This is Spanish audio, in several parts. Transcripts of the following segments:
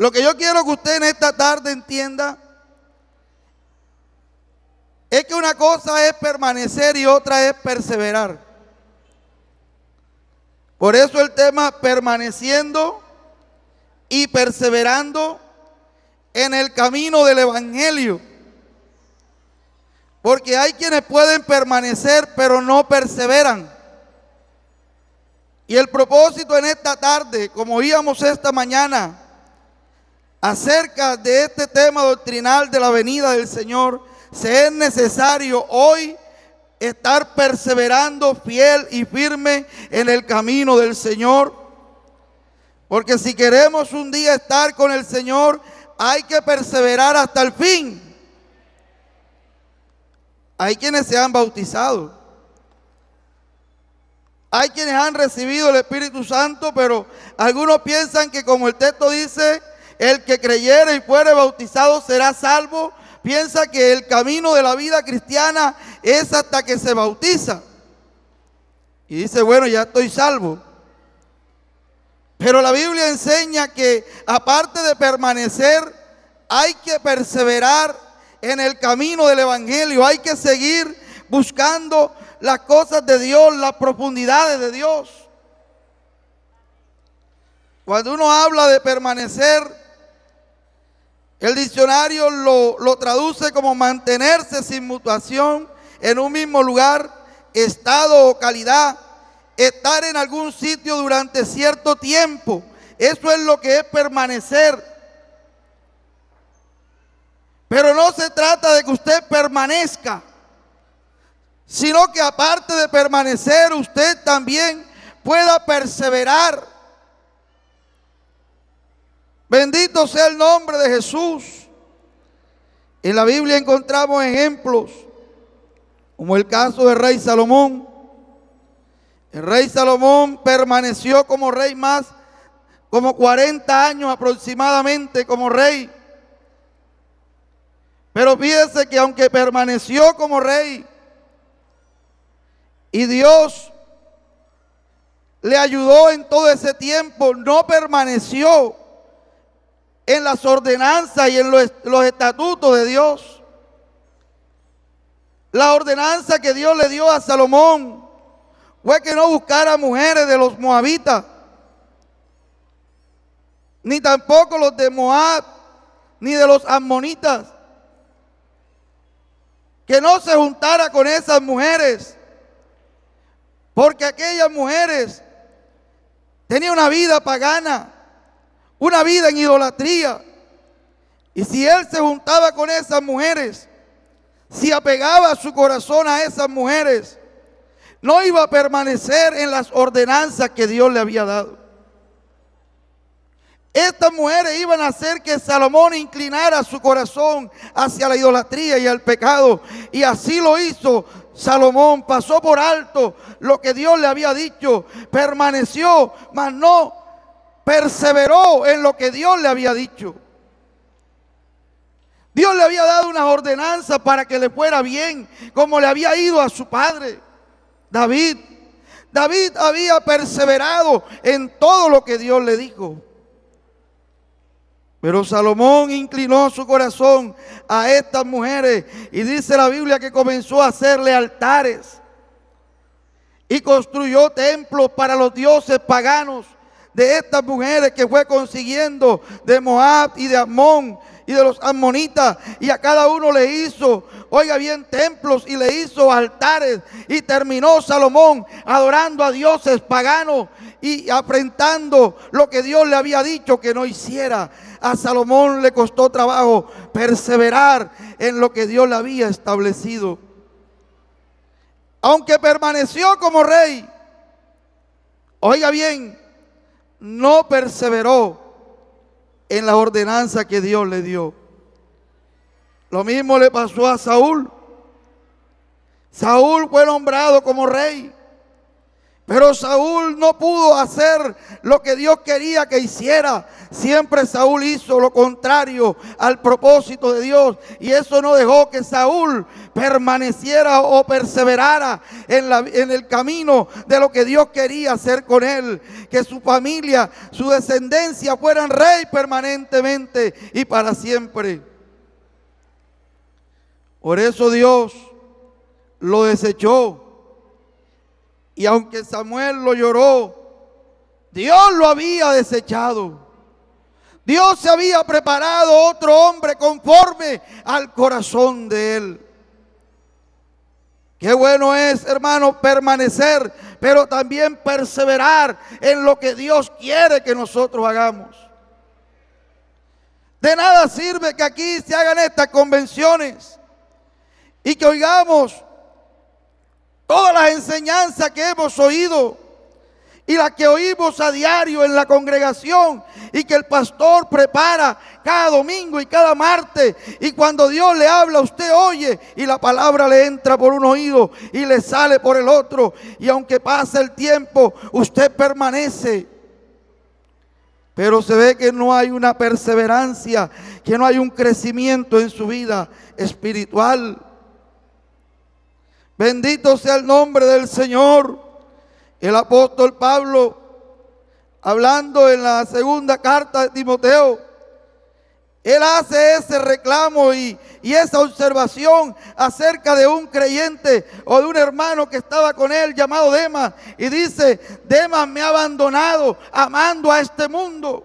Lo que yo quiero que usted en esta tarde entienda es que una cosa es permanecer y otra es perseverar. Por eso el tema permaneciendo y perseverando en el camino del Evangelio. Porque hay quienes pueden permanecer pero no perseveran. Y el propósito en esta tarde, como íbamos esta mañana, acerca de este tema doctrinal de la venida del Señor, se es necesario hoy estar perseverando fiel y firme en el camino del Señor. Porque si queremos un día estar con el Señor, hay que perseverar hasta el fin. Hay quienes se han bautizado. Hay quienes han recibido el Espíritu Santo, pero algunos piensan que como el texto dice, el que creyere y fuere bautizado será salvo. Piensa que el camino de la vida cristiana es hasta que se bautiza. Y dice, bueno, ya estoy salvo. Pero la Biblia enseña que aparte de permanecer, hay que perseverar en el camino del Evangelio. Hay que seguir buscando las cosas de Dios, las profundidades de Dios. Cuando uno habla de permanecer, el diccionario lo, traduce como mantenerse sin mutación en un mismo lugar, estado o calidad, estar en algún sitio durante cierto tiempo. Eso es lo que es permanecer. Pero no se trata de que usted permanezca, sino que aparte de permanecer, usted también pueda perseverar. Bendito sea el nombre de Jesús. En la Biblia encontramos ejemplos, como el caso del rey Salomón. El rey Salomón permaneció como rey más, como 40 años aproximadamente como rey. Pero fíjense que aunque permaneció como rey y Dios le ayudó en todo ese tiempo, no permaneció en las ordenanzas y en los, estatutos de Dios. La ordenanza que Dios le dio a Salomón fue que no buscara mujeres de los moabitas, ni tampoco los de Moab, ni de los ammonitas, que no se juntara con esas mujeres, porque aquellas mujeres tenían una vida pagana una vida en idolatría. Y si él se juntaba con esas mujeres, si apegaba su corazón a esas mujeres, no iba a permanecer en las ordenanzas que Dios le había dado. Estas mujeres iban a hacer que Salomón inclinara su corazón hacia la idolatría y al pecado. Y así lo hizo Salomón. Pasó por alto lo que Dios le había dicho. Permaneció, mas no perseveró en lo que Dios le había dicho. Dios le había dado unas ordenanzas para que le fuera bien, como le había ido a su padre, David. David había perseverado en todo lo que Dios le dijo. Pero Salomón inclinó su corazón a estas mujeres y dice la Biblia que comenzó a hacerle altares y construyó templos para los dioses paganos de estas mujeres que fue consiguiendo de Moab y de Amón y de los amonitas. Y a cada uno le hizo, oiga bien, templos y le hizo altares. Y terminó Salomón adorando a dioses paganos y afrentando lo que Dios le había dicho que no hiciera. A Salomón le costó trabajo perseverar en lo que Dios le había establecido. Aunque permaneció como rey, oiga bien, no perseveró en la ordenanza que Dios le dio. Lo mismo le pasó a Saúl. Saúl fue nombrado como rey. Pero Saúl no pudo hacer lo que Dios quería que hiciera. Siempre Saúl hizo lo contrario al propósito de Dios. Y eso no dejó que Saúl permaneciera o perseverara en, en el camino de lo que Dios quería hacer con él. Que su familia, su descendencia fueran rey permanentemente y para siempre. Por eso Dios lo desechó y aunque Samuel lo lloró, Dios lo había desechado. Dios se había preparado otro hombre conforme al corazón de él. Qué bueno es, hermano, permanecer, pero también perseverar en lo que Dios quiere que nosotros hagamos. De nada sirve que aquí se hagan estas convenciones y que oigamos todas las enseñanzas que hemos oído y las que oímos a diario en la congregación y que el pastor prepara cada domingo y cada martes. Y cuando Dios le habla, usted oye y la palabra le entra por un oído y le sale por el otro. Y aunque pase el tiempo, usted permanece. Pero se ve que no hay una perseverancia, que no hay un crecimiento en su vida espiritual. Bendito sea el nombre del Señor. El apóstol Pablo, hablando en la segunda carta de Timoteo, él hace ese reclamo y, y, esa observación acerca de un creyente o de un hermano que estaba con él llamado Demas. Y dice, Demas me ha abandonado amando a este mundo.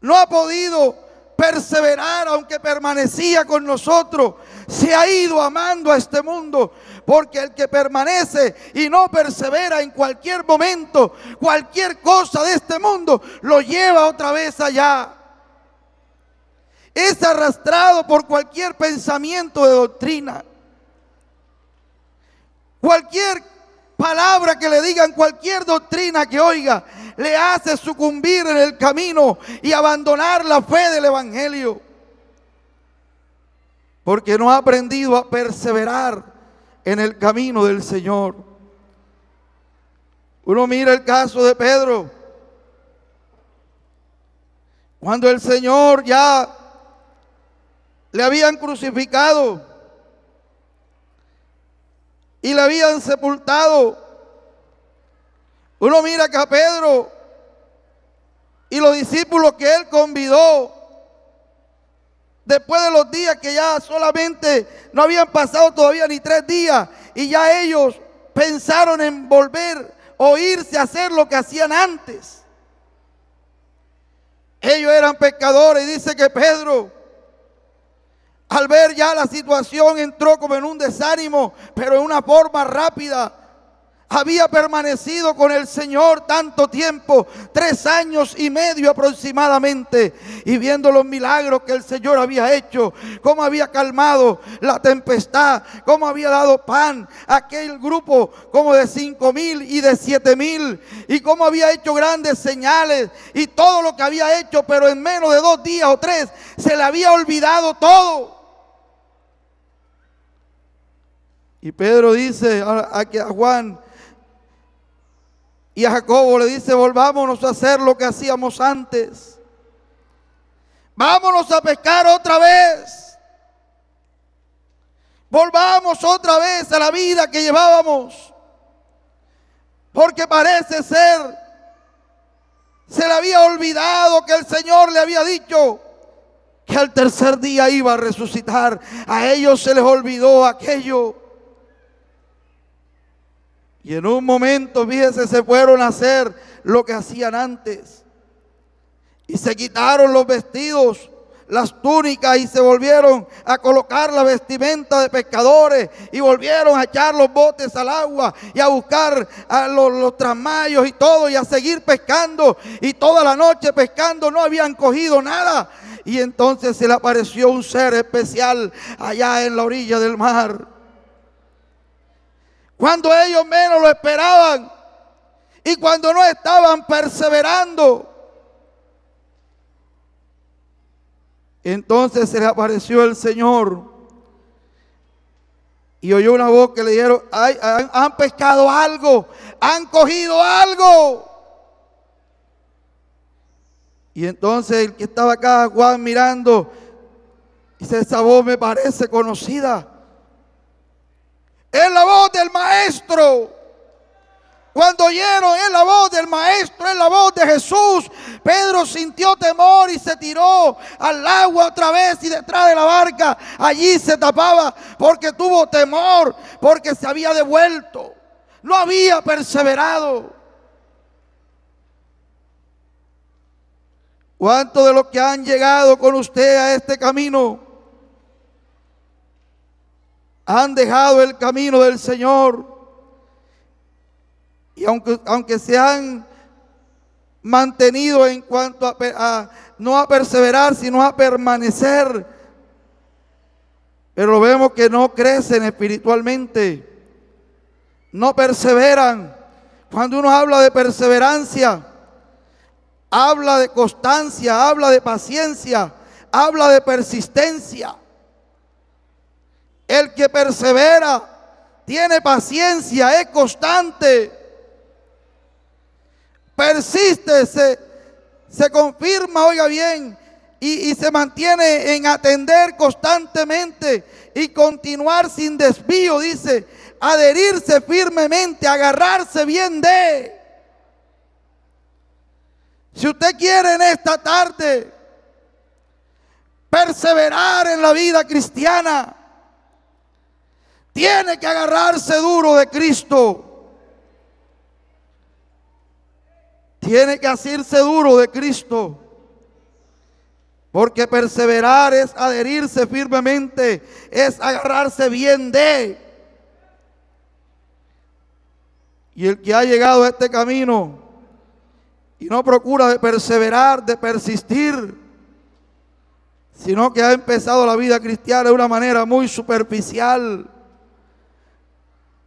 No ha podido perseverar aunque permanecía con nosotros se ha ido amando a este mundo. Porque el que permanece y no persevera en cualquier momento, cualquier cosa de este mundo, lo lleva otra vez allá. Es arrastrado por cualquier pensamiento de doctrina. Cualquier palabra que le digan, cualquier doctrina que oiga, le hace sucumbir en el camino y abandonar la fe del Evangelio porque no ha aprendido a perseverar en el camino del Señor. Uno mira el caso de Pedro. Cuando el Señor ya le habían crucificado y le habían sepultado, uno mira que a Pedro y los discípulos que él convidó Después de los días que ya solamente no habían pasado todavía ni tres días y ya ellos pensaron en volver o irse a hacer lo que hacían antes. Ellos eran pecadores y dice que Pedro al ver ya la situación entró como en un desánimo, pero en una forma rápida había permanecido con el Señor tanto tiempo, tres años y medio aproximadamente, y viendo los milagros que el Señor había hecho, cómo había calmado la tempestad, cómo había dado pan a aquel grupo como de cinco mil y de siete mil, y cómo había hecho grandes señales y todo lo que había hecho, pero en menos de dos días o tres se le había olvidado todo. Y Pedro dice a, a Juan, y a Jacobo le dice, volvámonos a hacer lo que hacíamos antes. Vámonos a pescar otra vez. Volvamos otra vez a la vida que llevábamos. Porque parece ser, se le había olvidado que el Señor le había dicho, que al tercer día iba a resucitar. A ellos se les olvidó aquello. Y en un momento, fíjese, se fueron a hacer lo que hacían antes. Y se quitaron los vestidos, las túnicas y se volvieron a colocar la vestimenta de pescadores y volvieron a echar los botes al agua y a buscar a los, los y todo y a seguir pescando. Y toda la noche pescando no habían cogido nada. Y entonces se le apareció un ser especial allá en la orilla del mar. Cuando ellos menos lo esperaban y cuando no estaban perseverando. Entonces se le apareció el Señor y oyó una voz que le dijeron, han, han pescado algo, han cogido algo. Y entonces el que estaba acá, Juan, mirando, dice, esa voz me parece conocida. Es la voz del maestro. Cuando oyeron, es la voz del maestro, es la voz de Jesús. Pedro sintió temor y se tiró al agua otra vez y detrás de la barca allí se tapaba porque tuvo temor, porque se había devuelto. No había perseverado. ¿Cuántos de los que han llegado con usted a este camino han dejado el camino del Señor. Y aunque, aunque se han mantenido en cuanto a, no a perseverar, sino a permanecer, pero vemos que no crecen espiritualmente, no perseveran. Cuando uno habla de perseverancia, habla de constancia, habla de paciencia, habla de persistencia. El que persevera, tiene paciencia, es constante. Persiste, se, se confirma, oiga bien, y, y, se mantiene en atender constantemente y continuar sin desvío, dice, adherirse firmemente, agarrarse bien de. Si usted quiere en esta tarde perseverar en la vida cristiana, tiene que agarrarse duro de Cristo. Tiene que hacerse duro de Cristo. Porque perseverar es adherirse firmemente, es agarrarse bien de. Y el que ha llegado a este camino y no procura de perseverar, de persistir, sino que ha empezado la vida cristiana de una manera muy superficial,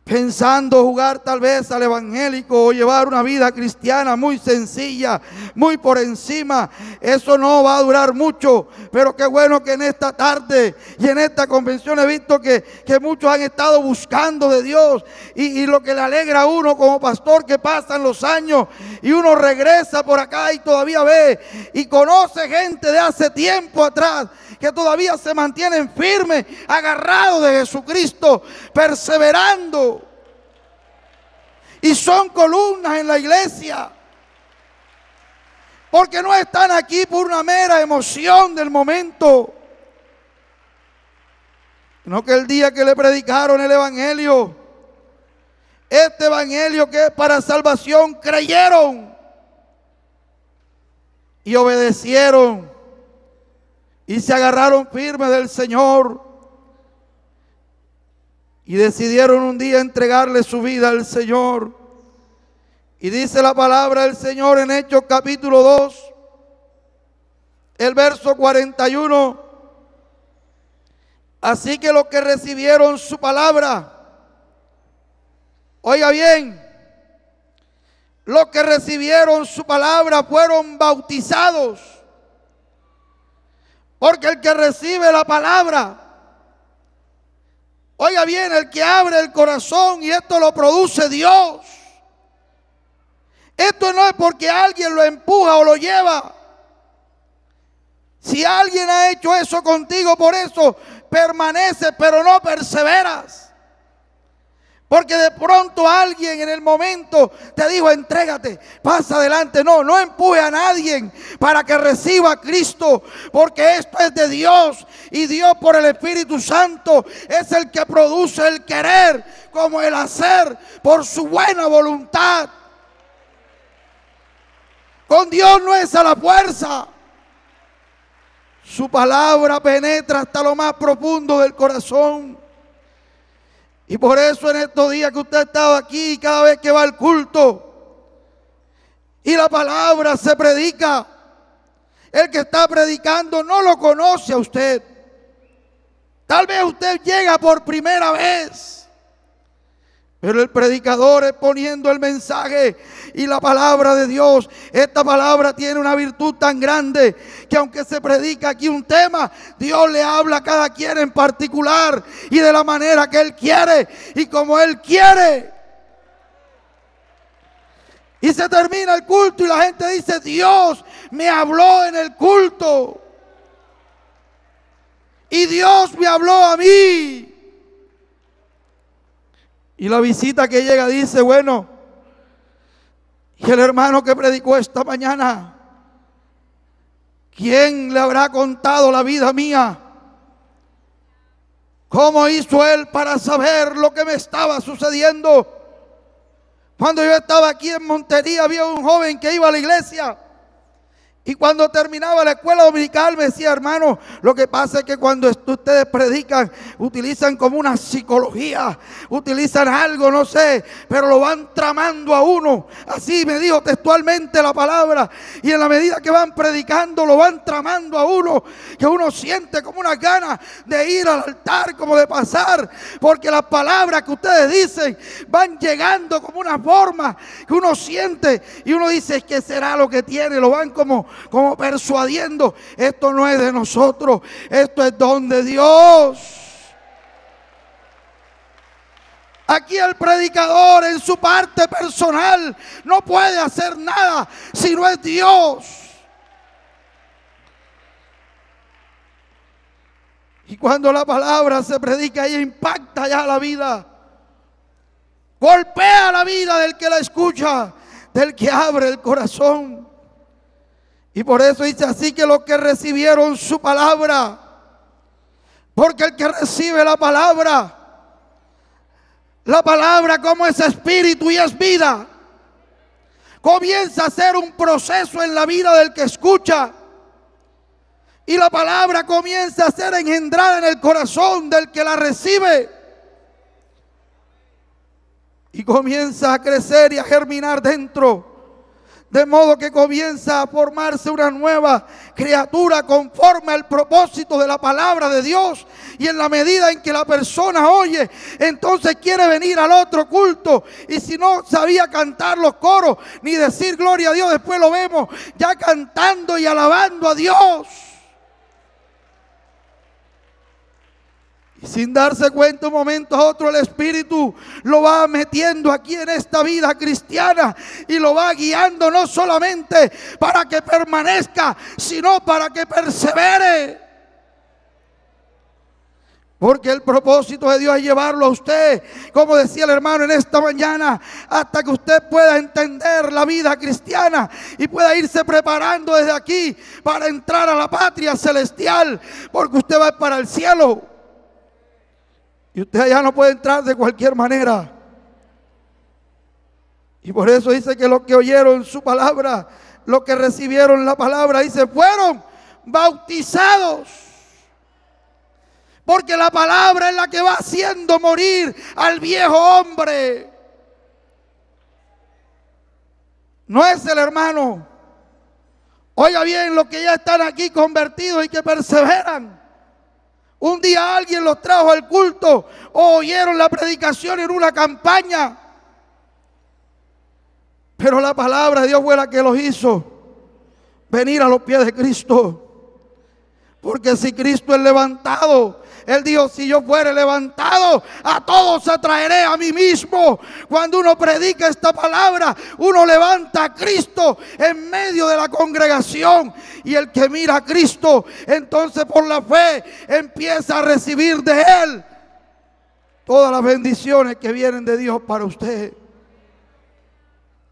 pensando jugar tal vez al evangélico o llevar una vida cristiana muy sencilla, muy por encima. Eso no va a durar mucho, pero qué bueno que en esta tarde y en esta convención he visto que, muchos han estado buscando de Dios y, y lo que le alegra a uno como pastor que pasan los años y uno regresa por acá y todavía ve y conoce gente de hace tiempo atrás que todavía se mantienen firmes, agarrados de Jesucristo, perseverando. Y son columnas en la iglesia. Porque no están aquí por una mera emoción del momento. No que el día que le predicaron el Evangelio, este Evangelio que es para salvación, creyeron y obedecieron y se agarraron firme del Señor y decidieron un día entregarle su vida al Señor. Y dice la palabra del Señor en Hechos capítulo 2, el verso 41. Así que los que recibieron su palabra, oiga bien, los que recibieron su palabra fueron bautizados. Porque el que recibe la palabra, oiga bien, el que abre el corazón y esto lo produce Dios. Esto no es porque alguien lo empuja o lo lleva. Si alguien ha hecho eso contigo, por eso permanece, pero no perseveras. Porque de pronto alguien en el momento te dijo, entrégate, pasa adelante. No, no empuje a nadie para que reciba a Cristo, porque esto es de Dios. Y Dios por el Espíritu Santo es el que produce el querer como el hacer por su buena voluntad. Con Dios no es a la fuerza. Su palabra penetra hasta lo más profundo del corazón. Y por eso en estos días que usted ha estado aquí, cada vez que va al culto y la palabra se predica, el que está predicando no lo conoce a usted. Tal vez usted llega por primera vez. Pero el predicador es poniendo el mensaje y la palabra de Dios. Esta palabra tiene una virtud tan grande que aunque se predica aquí un tema, Dios le habla a cada quien en particular y de la manera que Él quiere y como Él quiere. Y se termina el culto y la gente dice, Dios me habló en el culto. Y Dios me habló a mí. Y la visita que llega dice, bueno, y el hermano que predicó esta mañana, ¿quién le habrá contado la vida mía? ¿Cómo hizo él para saber lo que me estaba sucediendo? Cuando yo estaba aquí en Montería había un joven que iba a la iglesia y cuando terminaba la escuela dominical me decía, hermano, lo que pasa es que cuando ustedes predican, utilizan como una psicología, utilizan algo, no sé, pero lo van tramando a uno. Así me dijo textualmente la palabra. Y en la medida que van predicando, lo van tramando a uno, que uno siente como una gana de ir al altar, como de pasar, porque las palabras que ustedes dicen van llegando como una forma que uno siente y uno dice, ¿qué será lo que tiene? Lo van como como persuadiendo, esto no es de nosotros, esto es don de Dios. Aquí el predicador en su parte personal no puede hacer nada si no es Dios. Y cuando la palabra se predica, ella impacta ya la vida. Golpea la vida del que la escucha, del que abre el corazón. Y por eso dice así que los que recibieron su palabra, porque el que recibe la palabra, la palabra como es espíritu y es vida, comienza a ser un proceso en la vida del que escucha. Y la palabra comienza a ser engendrada en el corazón del que la recibe. Y comienza a crecer y a germinar dentro de modo que comienza a formarse una nueva criatura conforme al propósito de la palabra de Dios. Y en la medida en que la persona oye, entonces quiere venir al otro culto. Y si no sabía cantar los coros ni decir gloria a Dios, después lo vemos ya cantando y alabando a Dios. Sin darse cuenta un momento a otro, el Espíritu lo va metiendo aquí en esta vida cristiana y lo va guiando no solamente para que permanezca, sino para que persevere. Porque el propósito de Dios es llevarlo a usted, como decía el hermano en esta mañana, hasta que usted pueda entender la vida cristiana y pueda irse preparando desde aquí para entrar a la patria celestial, porque usted va para el cielo. Y usted allá no puede entrar de cualquier manera. Y por eso dice que los que oyeron su palabra, los que recibieron la palabra, y se fueron bautizados. Porque la palabra es la que va haciendo morir al viejo hombre. No es el hermano. Oiga bien, los que ya están aquí convertidos y que perseveran. Un día alguien los trajo al culto o oyeron la predicación en una campaña. Pero la palabra de Dios fue la que los hizo venir a los pies de Cristo. Porque si Cristo es levantado, él dijo, si yo fuere levantado, a todos atraeré a mí mismo. Cuando uno predica esta palabra, uno levanta a Cristo en medio de la congregación. Y el que mira a Cristo, entonces por la fe empieza a recibir de Él todas las bendiciones que vienen de Dios para usted.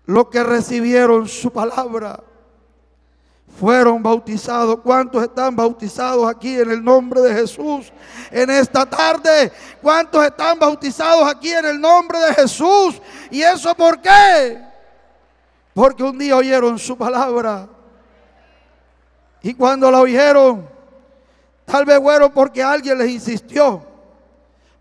lo que recibieron su palabra fueron bautizados. ¿Cuántos están bautizados aquí en el nombre de Jesús en esta tarde? ¿Cuántos están bautizados aquí en el nombre de Jesús? ¿Y eso por qué? Porque un día oyeron su palabra. Y cuando la oyeron, tal vez fueron porque alguien les insistió.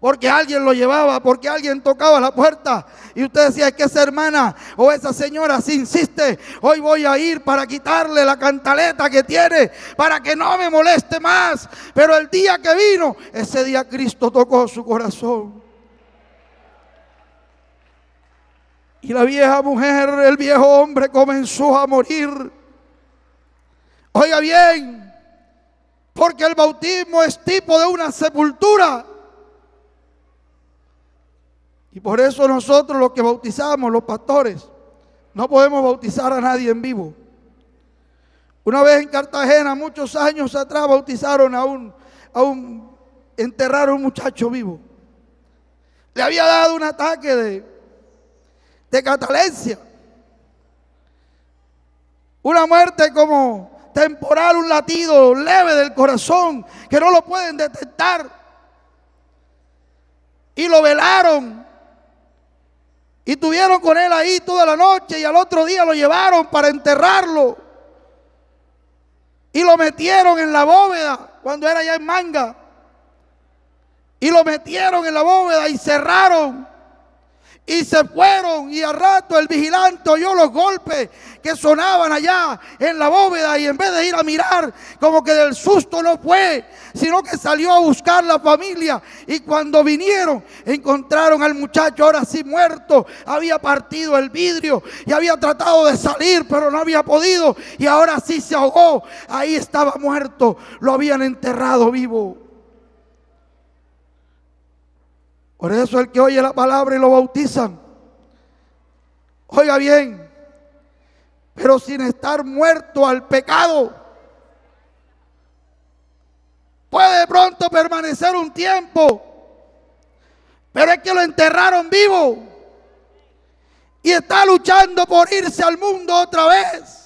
Porque alguien lo llevaba, porque alguien tocaba la puerta, y usted decía, es que esa hermana o esa señora si insiste, hoy voy a ir para quitarle la cantaleta que tiene, para que no me moleste más. Pero el día que vino, ese día Cristo tocó su corazón. Y la vieja mujer, el viejo hombre comenzó a morir. Oiga bien, porque el bautismo es tipo de una sepultura. Y por eso nosotros los que bautizamos, los pastores, no podemos bautizar a nadie en vivo. Una vez en Cartagena, muchos años atrás, bautizaron a un, a un, enterraron a un muchacho vivo. Le había dado un ataque de, de catalencia. Una muerte como temporal, un latido leve del corazón que no lo pueden detectar. Y lo velaron y tuvieron con él ahí toda la noche y al otro día lo llevaron para enterrarlo. Y lo metieron en la bóveda cuando era ya en manga. Y lo metieron en la bóveda y cerraron y se fueron y al rato el vigilante oyó los golpes que sonaban allá en la bóveda y en vez de ir a mirar, como que del susto no fue, sino que salió a buscar la familia y cuando vinieron encontraron al muchacho ahora sí muerto, había partido el vidrio y había tratado de salir pero no había podido y ahora sí se ahogó, ahí estaba muerto, lo habían enterrado vivo. Por eso el que oye la palabra y lo bautizan. Oiga bien, pero sin estar muerto al pecado. Puede de pronto permanecer un tiempo, pero es que lo enterraron vivo y está luchando por irse al mundo otra vez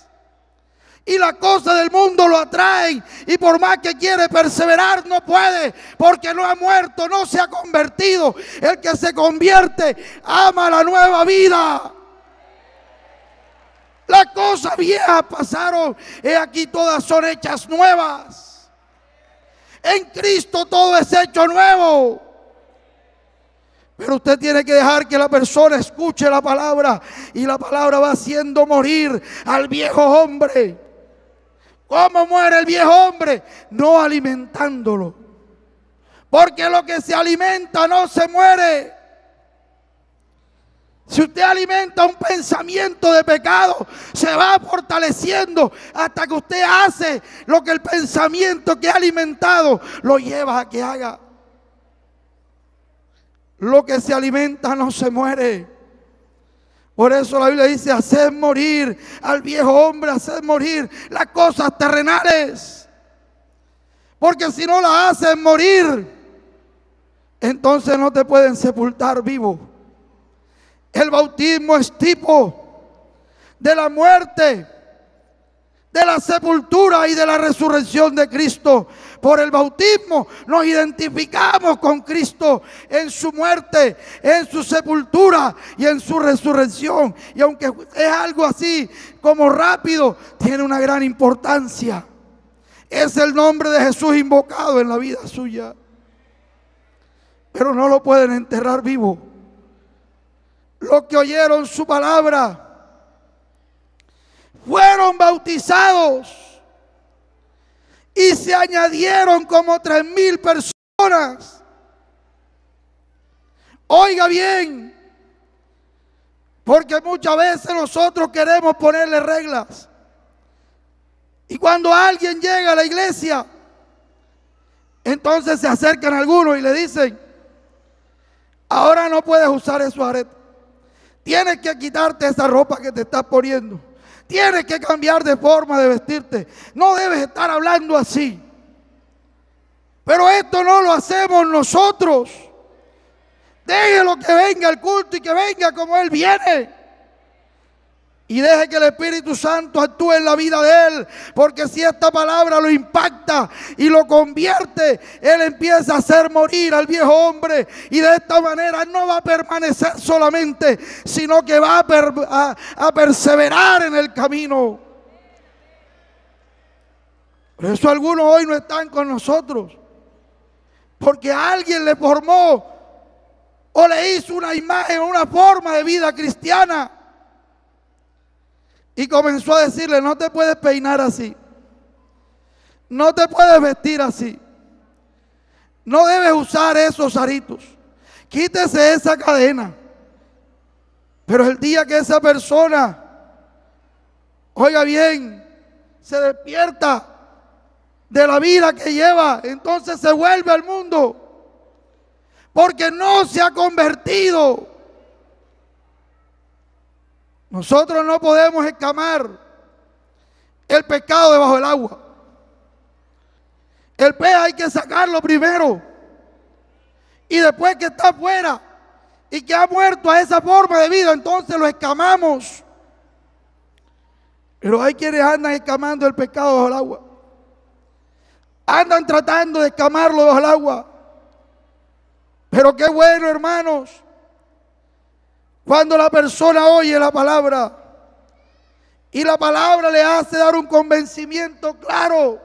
y las cosas del mundo lo atraen. Y por más que quiere perseverar, no puede, porque no ha muerto, no se ha convertido. El que se convierte ama la nueva vida. Las cosas viejas pasaron, y aquí todas son hechas nuevas. En Cristo todo es hecho nuevo. Pero usted tiene que dejar que la persona escuche la palabra y la palabra va haciendo morir al viejo hombre. ¿Cómo muere el viejo hombre? No alimentándolo. Porque lo que se alimenta no se muere. Si usted alimenta un pensamiento de pecado, se va fortaleciendo hasta que usted hace lo que el pensamiento que ha alimentado lo lleva a que haga. Lo que se alimenta no se muere. Por eso la Biblia dice, haced morir al viejo hombre, haced morir las cosas terrenales. Porque si no las haces morir, entonces no te pueden sepultar vivo. El bautismo es tipo de la muerte de la sepultura y de la resurrección de Cristo. Por el bautismo nos identificamos con Cristo en su muerte, en su sepultura y en su resurrección. Y aunque es algo así como rápido, tiene una gran importancia. Es el nombre de Jesús invocado en la vida suya. Pero no lo pueden enterrar vivo. Los que oyeron su palabra, fueron bautizados y se añadieron como tres mil personas. Oiga bien, porque muchas veces nosotros queremos ponerle reglas. Y cuando alguien llega a la iglesia, entonces se acercan algunos y le dicen, ahora no puedes usar eso aretes. Tienes que quitarte esa ropa que te estás poniendo. Tienes que cambiar de forma de vestirte. No debes estar hablando así. Pero esto no lo hacemos nosotros. Déjelo que venga el culto y que venga como Él viene y deje que el Espíritu Santo actúe en la vida de él. Porque si esta palabra lo impacta y lo convierte, él empieza a hacer morir al viejo hombre. Y de esta manera no va a permanecer solamente, sino que va a, perseverar en el camino. Por eso algunos hoy no están con nosotros. Porque alguien le formó o le hizo una imagen o una forma de vida cristiana. Y comenzó a decirle, no te puedes peinar así. No te puedes vestir así. No debes usar esos aritos. Quítese esa cadena. Pero el día que esa persona, oiga bien, se despierta de la vida que lleva, entonces se vuelve al mundo. Porque no se ha convertido. Nosotros no podemos escamar el pecado debajo del agua. El pez hay que sacarlo primero. Y después que está afuera y que ha muerto a esa forma de vida, entonces lo escamamos. Pero hay quienes andan escamando el pecado bajo el agua. Andan tratando de escamarlo bajo el agua. Pero qué bueno, hermanos, cuando la persona oye la palabra y la palabra le hace dar un convencimiento claro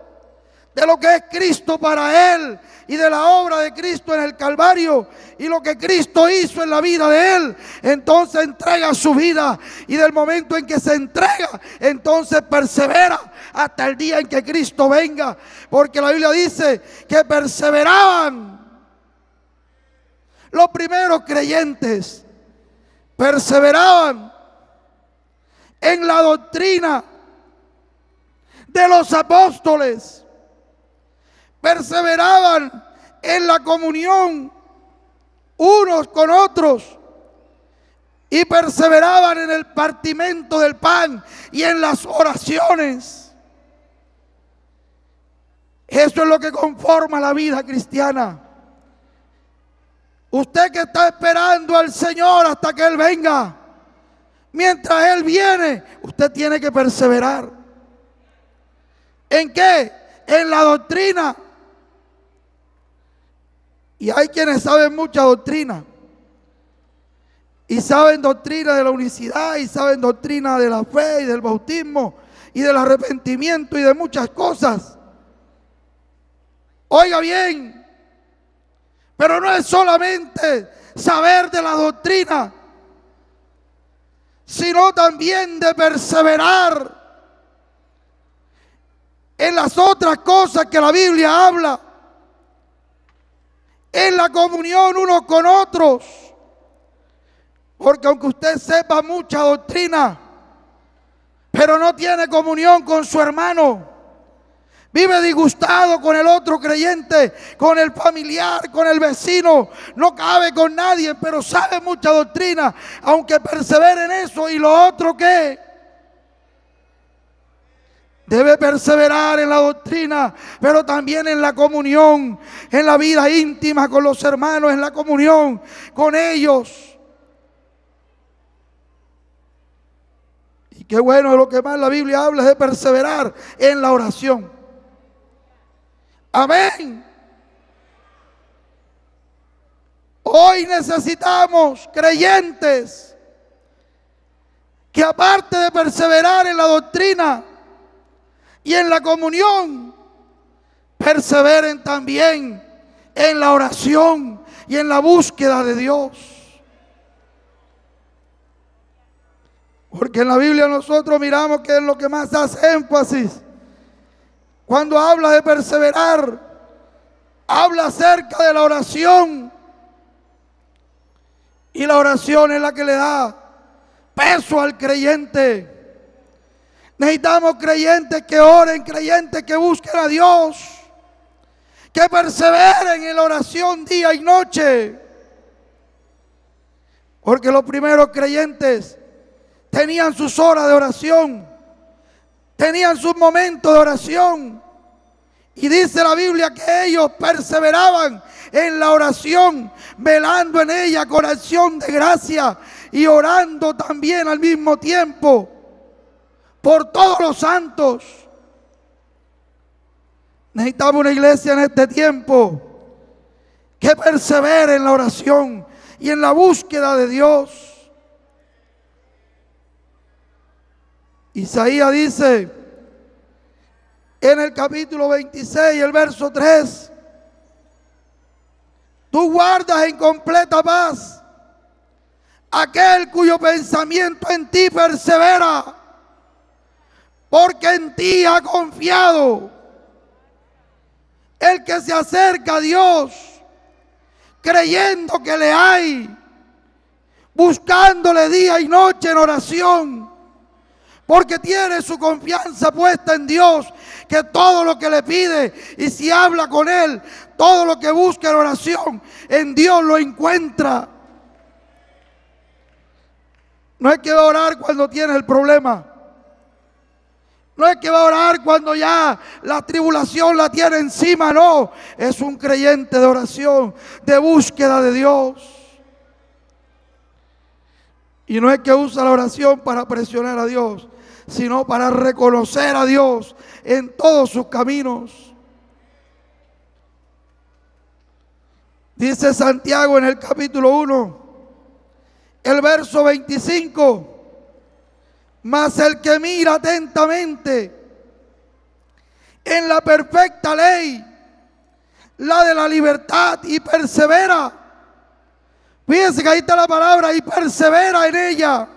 de lo que es Cristo para él y de la obra de Cristo en el Calvario y lo que Cristo hizo en la vida de él, entonces entrega su vida y del momento en que se entrega, entonces persevera hasta el día en que Cristo venga, porque la Biblia dice que perseveraban los primeros creyentes perseveraban en la doctrina de los apóstoles, perseveraban en la comunión unos con otros y perseveraban en el partimento del pan y en las oraciones. Eso es lo que conforma la vida cristiana. Usted que está esperando al Señor hasta que Él venga. Mientras Él viene, usted tiene que perseverar. ¿En qué? En la doctrina. Y hay quienes saben mucha doctrina. Y saben doctrina de la unicidad, y saben doctrina de la fe, y del bautismo, y del arrepentimiento, y de muchas cosas. Oiga bien, pero no es solamente saber de la doctrina, sino también de perseverar en las otras cosas que la Biblia habla, en la comunión unos con otros. Porque aunque usted sepa mucha doctrina, pero no tiene comunión con su hermano, Vive disgustado con el otro creyente, con el familiar, con el vecino. No cabe con nadie, pero sabe mucha doctrina. Aunque persevere en eso y lo otro que Debe perseverar en la doctrina, pero también en la comunión, en la vida íntima con los hermanos, en la comunión con ellos. Y qué bueno, lo que más la Biblia habla de perseverar en la oración. Amén. Hoy necesitamos creyentes que aparte de perseverar en la doctrina y en la comunión, perseveren también en la oración y en la búsqueda de Dios. Porque en la Biblia nosotros miramos que es lo que más hace énfasis cuando habla de perseverar, habla acerca de la oración. Y la oración es la que le da peso al creyente. Necesitamos creyentes que oren, creyentes que busquen a Dios, que perseveren en la oración día y noche. Porque los primeros creyentes tenían sus horas de oración tenían sus momentos de oración. Y dice la Biblia que ellos perseveraban en la oración, velando en ella con acción de gracia y orando también al mismo tiempo por todos los santos. Necesitamos una iglesia en este tiempo que persevere en la oración y en la búsqueda de Dios. Isaías dice en el capítulo 26, el verso 3, tú guardas en completa paz aquel cuyo pensamiento en ti persevera, porque en ti ha confiado. El que se acerca a Dios creyendo que le hay, buscándole día y noche en oración porque tiene su confianza puesta en Dios, que todo lo que le pide y si habla con Él, todo lo que busca en oración, en Dios lo encuentra. No es que va a orar cuando tiene el problema. No es que va a orar cuando ya la tribulación la tiene encima, no. Es un creyente de oración, de búsqueda de Dios. Y no es que usa la oración para presionar a Dios, sino para reconocer a Dios en todos sus caminos. Dice Santiago en el capítulo 1, el verso 25, mas el que mira atentamente en la perfecta ley, la de la libertad y persevera Fíjense que ahí está la palabra y persevera en ella.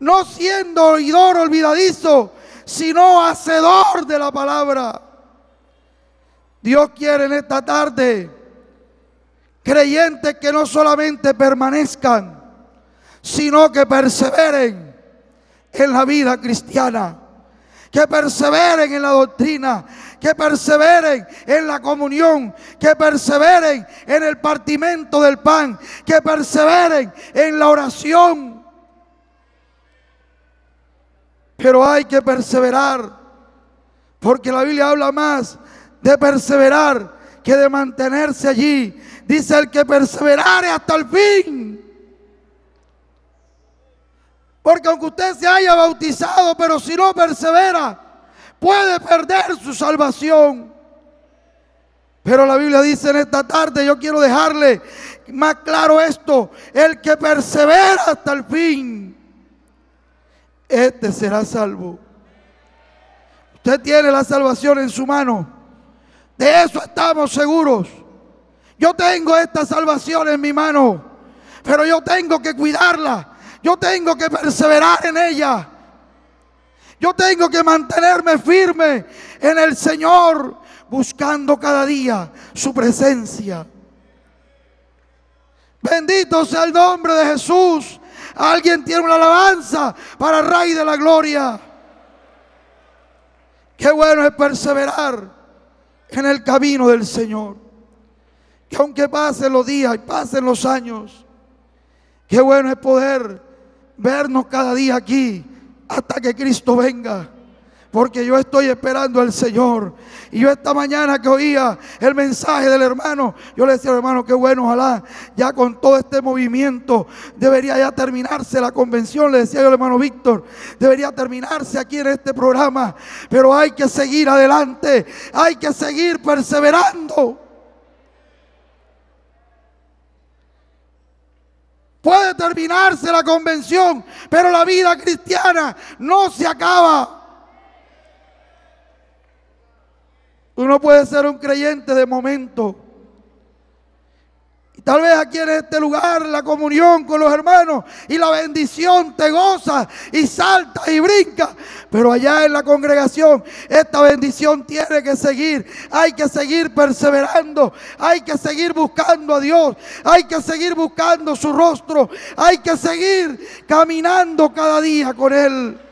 No siendo oidor olvidadizo, sino hacedor de la palabra. Dios quiere en esta tarde creyentes que no solamente permanezcan, sino que perseveren en la vida cristiana, que perseveren en la doctrina, que perseveren en la comunión, que perseveren en el partimento del pan, que perseveren en la oración. Pero hay que perseverar, porque la Biblia habla más de perseverar que de mantenerse allí. Dice el que perseverare hasta el fin. Porque aunque usted se haya bautizado, pero si no persevera, puede perder su salvación. Pero la Biblia dice en esta tarde, yo quiero dejarle más claro esto, el que persevera hasta el fin, este será salvo. Usted tiene la salvación en su mano. De eso estamos seguros. Yo tengo esta salvación en mi mano, pero yo tengo que cuidarla. Yo tengo que perseverar en ella. Yo tengo que mantenerme firme en el Señor, buscando cada día su presencia. Bendito sea el nombre de Jesús. Alguien tiene una alabanza para el Rey de la Gloria. Qué bueno es perseverar en el camino del Señor. Que aunque pasen los días y pasen los años, qué bueno es poder vernos cada día aquí hasta que Cristo venga. Porque yo estoy esperando al Señor. Y yo esta mañana que oía el mensaje del hermano, yo le decía, hermano, qué bueno, ojalá ya con todo este movimiento debería ya terminarse la convención, le decía yo al hermano Víctor, debería terminarse aquí en este programa. Pero hay que seguir adelante, hay que seguir perseverando. Puede terminarse la convención, pero la vida cristiana no se acaba. Uno puede ser un creyente de momento, Tal vez aquí en este lugar la comunión con los hermanos y la bendición te goza y salta y brinca. Pero allá en la congregación esta bendición tiene que seguir. Hay que seguir perseverando. Hay que seguir buscando a Dios. Hay que seguir buscando su rostro. Hay que seguir caminando cada día con Él.